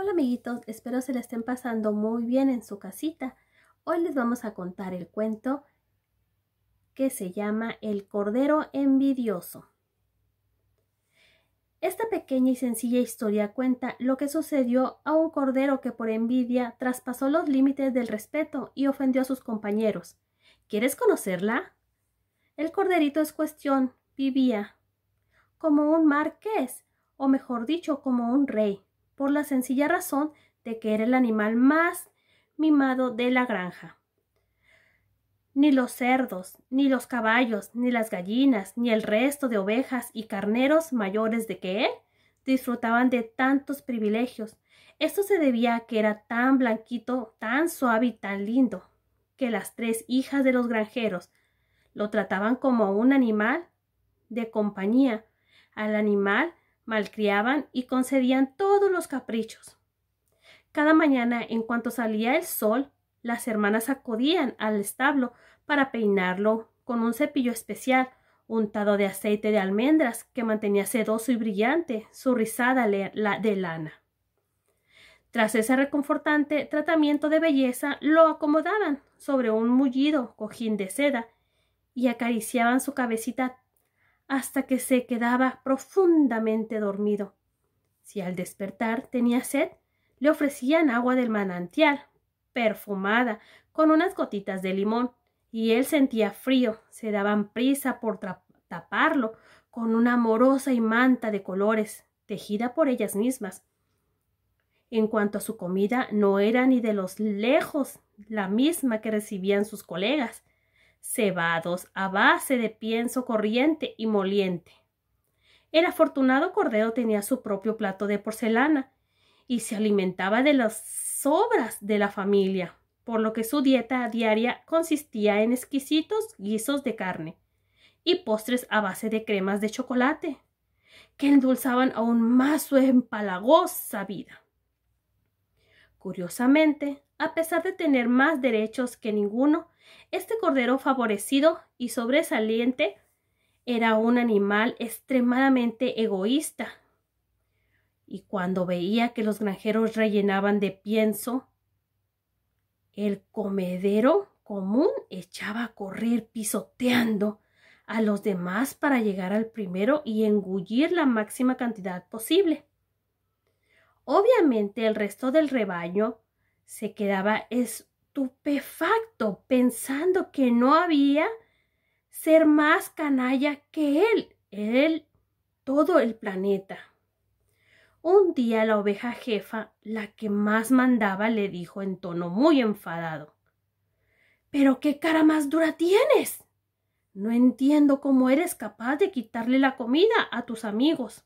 Hola amiguitos, espero se la estén pasando muy bien en su casita. Hoy les vamos a contar el cuento que se llama El Cordero Envidioso. Esta pequeña y sencilla historia cuenta lo que sucedió a un cordero que por envidia traspasó los límites del respeto y ofendió a sus compañeros. ¿Quieres conocerla? El corderito es cuestión vivía como un marqués, o mejor dicho, como un rey por la sencilla razón de que era el animal más mimado de la granja. Ni los cerdos, ni los caballos, ni las gallinas, ni el resto de ovejas y carneros mayores de que él disfrutaban de tantos privilegios. Esto se debía a que era tan blanquito, tan suave y tan lindo, que las tres hijas de los granjeros lo trataban como un animal de compañía, al animal malcriaban y concedían todos los caprichos. Cada mañana, en cuanto salía el sol, las hermanas acudían al establo para peinarlo con un cepillo especial untado de aceite de almendras que mantenía sedoso y brillante su rizada de lana. Tras ese reconfortante tratamiento de belleza, lo acomodaban sobre un mullido cojín de seda y acariciaban su cabecita hasta que se quedaba profundamente dormido. Si al despertar tenía sed, le ofrecían agua del manantial, perfumada, con unas gotitas de limón, y él sentía frío, se daban prisa por taparlo con una amorosa y manta de colores, tejida por ellas mismas. En cuanto a su comida, no era ni de los lejos la misma que recibían sus colegas, cebados a base de pienso corriente y moliente. El afortunado cordero tenía su propio plato de porcelana y se alimentaba de las sobras de la familia, por lo que su dieta diaria consistía en exquisitos guisos de carne y postres a base de cremas de chocolate, que endulzaban aún más su empalagosa vida. Curiosamente, a pesar de tener más derechos que ninguno, este cordero favorecido y sobresaliente era un animal extremadamente egoísta. Y cuando veía que los granjeros rellenaban de pienso, el comedero común echaba a correr pisoteando a los demás para llegar al primero y engullir la máxima cantidad posible. Obviamente el resto del rebaño se quedaba estupefacto pensando que no había ser más canalla que él, él, todo el planeta. Un día la oveja jefa, la que más mandaba, le dijo en tono muy enfadado. Pero qué cara más dura tienes. No entiendo cómo eres capaz de quitarle la comida a tus amigos.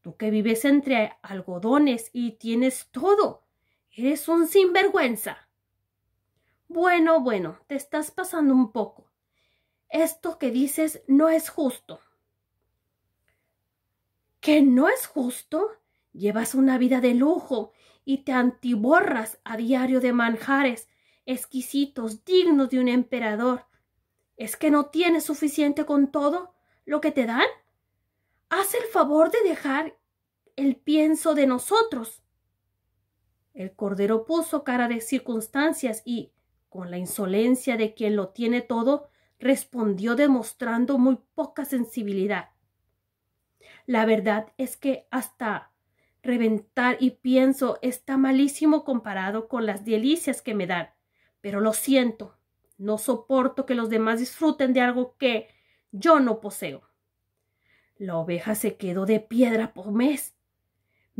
Tú que vives entre algodones y tienes todo, Eres un sinvergüenza. Bueno, bueno, te estás pasando un poco. Esto que dices no es justo. ¿Que no es justo? Llevas una vida de lujo y te antiborras a diario de manjares exquisitos, dignos de un emperador. ¿Es que no tienes suficiente con todo lo que te dan? Haz el favor de dejar el pienso de nosotros. El Cordero puso cara de circunstancias y, con la insolencia de quien lo tiene todo, respondió demostrando muy poca sensibilidad. La verdad es que hasta reventar y pienso está malísimo comparado con las delicias que me dan, pero lo siento, no soporto que los demás disfruten de algo que yo no poseo. La oveja se quedó de piedra por mes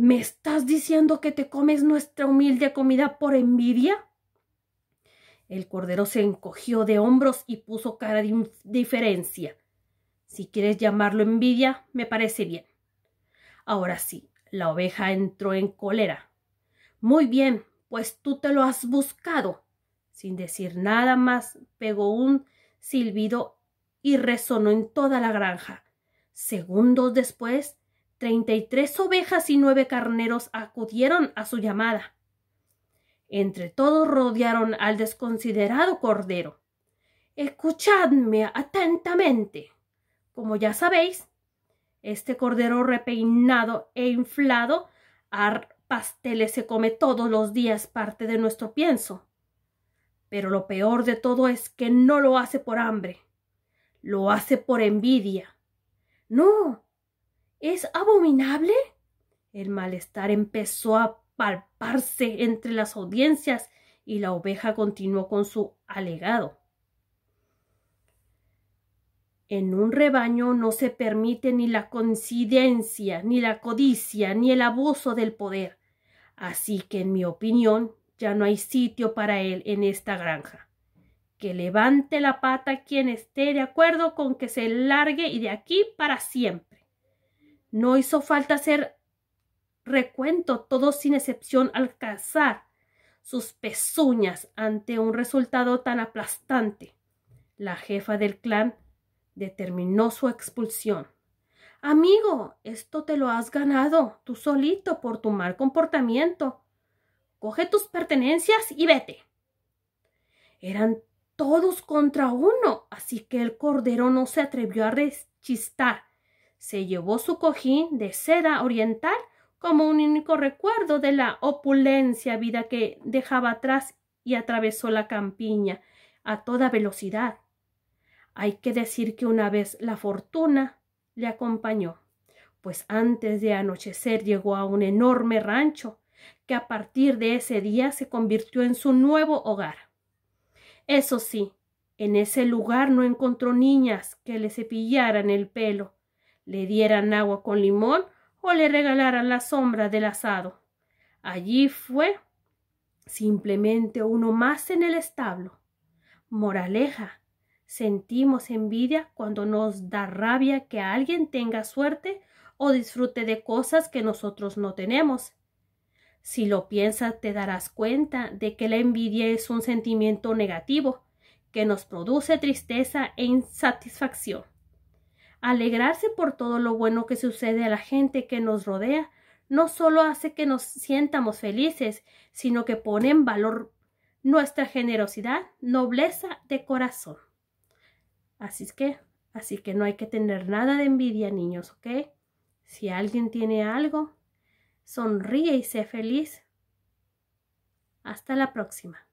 ¿Me estás diciendo que te comes nuestra humilde comida por envidia? El cordero se encogió de hombros y puso cara de indiferencia. Si quieres llamarlo envidia, me parece bien. Ahora sí, la oveja entró en cólera. Muy bien, pues tú te lo has buscado. Sin decir nada más, pegó un silbido y resonó en toda la granja. Segundos después, Treinta y tres ovejas y nueve carneros acudieron a su llamada. Entre todos rodearon al desconsiderado cordero. Escuchadme atentamente. Como ya sabéis, este cordero repeinado e inflado a pasteles se come todos los días parte de nuestro pienso. Pero lo peor de todo es que no lo hace por hambre, lo hace por envidia. No, ¿Es abominable? El malestar empezó a palparse entre las audiencias y la oveja continuó con su alegado. En un rebaño no se permite ni la coincidencia, ni la codicia, ni el abuso del poder. Así que, en mi opinión, ya no hay sitio para él en esta granja. Que levante la pata quien esté de acuerdo con que se largue y de aquí para siempre. No hizo falta hacer recuento, todos sin excepción al cazar sus pezuñas ante un resultado tan aplastante. La jefa del clan determinó su expulsión. Amigo, esto te lo has ganado tú solito por tu mal comportamiento. Coge tus pertenencias y vete. Eran todos contra uno, así que el cordero no se atrevió a rechistar se llevó su cojín de seda oriental como un único recuerdo de la opulencia vida que dejaba atrás y atravesó la campiña a toda velocidad. Hay que decir que una vez la fortuna le acompañó, pues antes de anochecer llegó a un enorme rancho que a partir de ese día se convirtió en su nuevo hogar. Eso sí, en ese lugar no encontró niñas que le cepillaran el pelo, le dieran agua con limón o le regalaran la sombra del asado. Allí fue simplemente uno más en el establo. Moraleja, sentimos envidia cuando nos da rabia que alguien tenga suerte o disfrute de cosas que nosotros no tenemos. Si lo piensas te darás cuenta de que la envidia es un sentimiento negativo que nos produce tristeza e insatisfacción. Alegrarse por todo lo bueno que sucede a la gente que nos rodea no solo hace que nos sientamos felices, sino que pone en valor nuestra generosidad, nobleza de corazón. Así es que, así que no hay que tener nada de envidia, niños, ¿ok? Si alguien tiene algo, sonríe y sé feliz. Hasta la próxima.